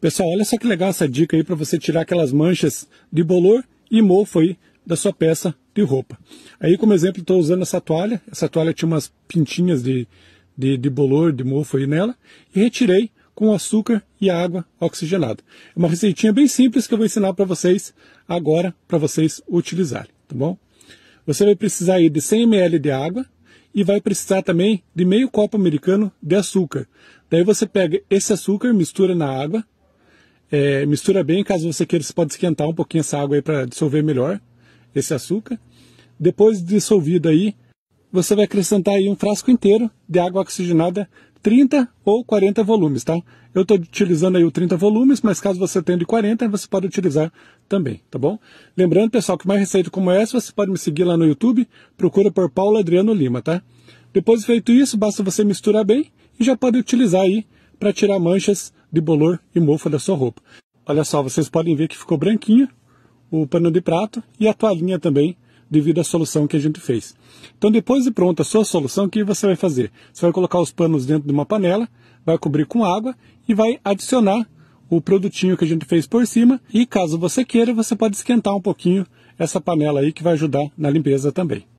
Pessoal, olha só que legal essa dica aí para você tirar aquelas manchas de bolor e mofo aí da sua peça de roupa. Aí, como exemplo, estou usando essa toalha. Essa toalha tinha umas pintinhas de, de, de bolor, de mofo aí nela. E retirei com açúcar e água oxigenada. É uma receitinha bem simples que eu vou ensinar para vocês agora, para vocês utilizarem, tá bom? Você vai precisar aí de 100 ml de água e vai precisar também de meio copo americano de açúcar. Daí você pega esse açúcar, mistura na água, é, mistura bem, caso você queira, você pode esquentar um pouquinho essa água aí para dissolver melhor esse açúcar. Depois de dissolvido aí, você vai acrescentar aí um frasco inteiro de água oxigenada, 30 ou 40 volumes, tá? Eu estou utilizando aí o 30 volumes, mas caso você tenha de 40, você pode utilizar também, tá bom? Lembrando, pessoal, que mais receita como essa, você pode me seguir lá no YouTube, procura por Paulo Adriano Lima, tá? Depois feito isso, basta você misturar bem e já pode utilizar aí para tirar manchas de bolor e mofo da sua roupa. Olha só, vocês podem ver que ficou branquinho o pano de prato e a toalhinha também, devido à solução que a gente fez. Então, depois de pronta a sua solução, o que você vai fazer? Você vai colocar os panos dentro de uma panela, vai cobrir com água e vai adicionar o produtinho que a gente fez por cima. E caso você queira, você pode esquentar um pouquinho essa panela aí que vai ajudar na limpeza também.